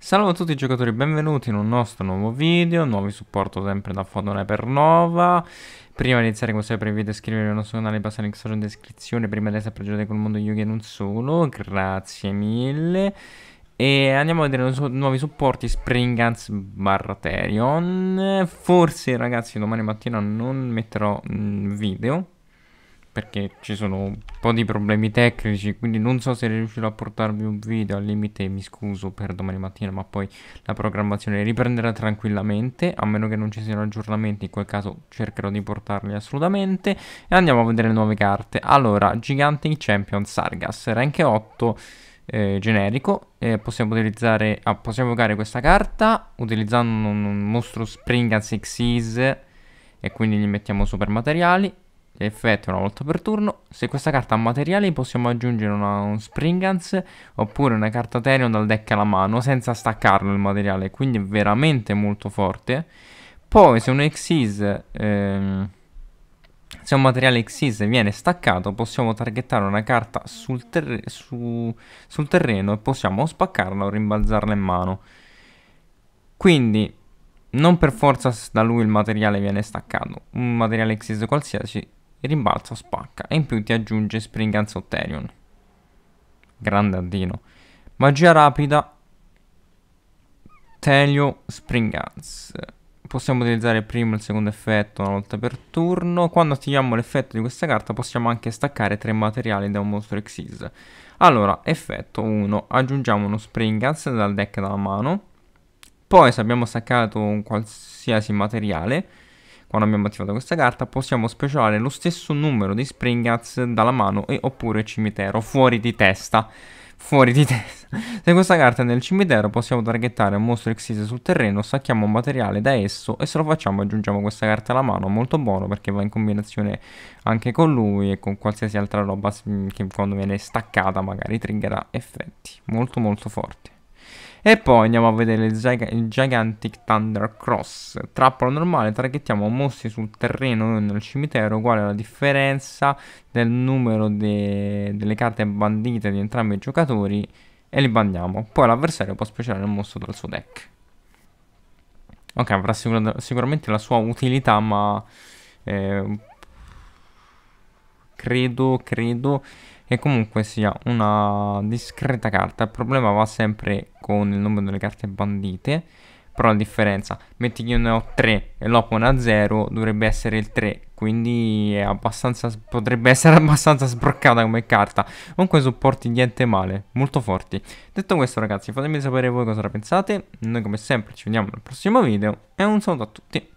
Salve a tutti i giocatori, benvenuti in un nostro nuovo video, nuovi supporto sempre da Fodone per Nova. Prima di iniziare come sempre vi video iscrivervi al nostro canale, passare il link in descrizione, prima di essere sempre con il mondo Yugi e non solo, grazie mille. E andiamo a vedere i nuovi supporti Springans barra Terion. Forse ragazzi domani mattina non metterò mm, video perché ci sono un po' di problemi tecnici, quindi non so se riuscirò a portarvi un video, al limite mi scuso per domani mattina, ma poi la programmazione riprenderà tranquillamente, a meno che non ci siano aggiornamenti, in quel caso cercherò di portarli assolutamente, e andiamo a vedere le nuove carte. Allora, Gigante in Champion Sargas, rank 8, eh, generico, eh, possiamo utilizzare, ah, possiamo giocare questa carta utilizzando un, un mostro Spring and Six e quindi gli mettiamo super materiali effettua una volta per turno. Se questa carta ha materiali possiamo aggiungere una, un Springance oppure una carta Terion dal deck alla mano senza staccarlo il materiale, quindi è veramente molto forte. Poi se un Xyz, ehm, se un materiale Xyz viene staccato possiamo targettare una carta sul, ter su, sul terreno e possiamo spaccarla o rimbalzarla in mano. Quindi non per forza da lui il materiale viene staccato, un materiale Xyz qualsiasi rimbalzo spacca e in più ti aggiunge Spring Soterion. Grande addino. Magia rapida. Telio Spring Guns. Possiamo utilizzare il primo e il secondo effetto una volta per turno. Quando attiviamo l'effetto di questa carta possiamo anche staccare tre materiali da un mostro Xyz. Allora, effetto 1. Aggiungiamo uno Spring Guns dal deck dalla mano. Poi se abbiamo staccato un qualsiasi materiale quando abbiamo attivato questa carta possiamo specialare lo stesso numero di Springats dalla mano e oppure cimitero fuori di testa fuori di testa. Se questa carta è nel cimitero possiamo targettare un mostro Xyz sul terreno, sacchiamo un materiale da esso e se lo facciamo aggiungiamo questa carta alla mano, molto buono perché va in combinazione anche con lui e con qualsiasi altra roba mm, che quando viene staccata magari triggerà effetti, molto molto forti. E poi andiamo a vedere il, Gig il Gigantic Thunder Cross. Trappola normale, traghettiamo mostri sul terreno e nel cimitero, uguale alla differenza del numero de delle carte bandite di entrambi i giocatori e li bandiamo. Poi l'avversario può speciare un mostro dal suo deck. Ok, avrà sicur sicuramente la sua utilità, ma... Eh, credo, credo e comunque sia una discreta carta. Il problema va sempre con il numero delle carte bandite, però la differenza, metti che io ne ho 3 e l'Opon a 0, dovrebbe essere il 3, quindi potrebbe essere abbastanza sbroccata come carta. Comunque supporti niente male, molto forti. Detto questo ragazzi, fatemi sapere voi cosa ne pensate, noi come sempre ci vediamo nel prossimo video e un saluto a tutti.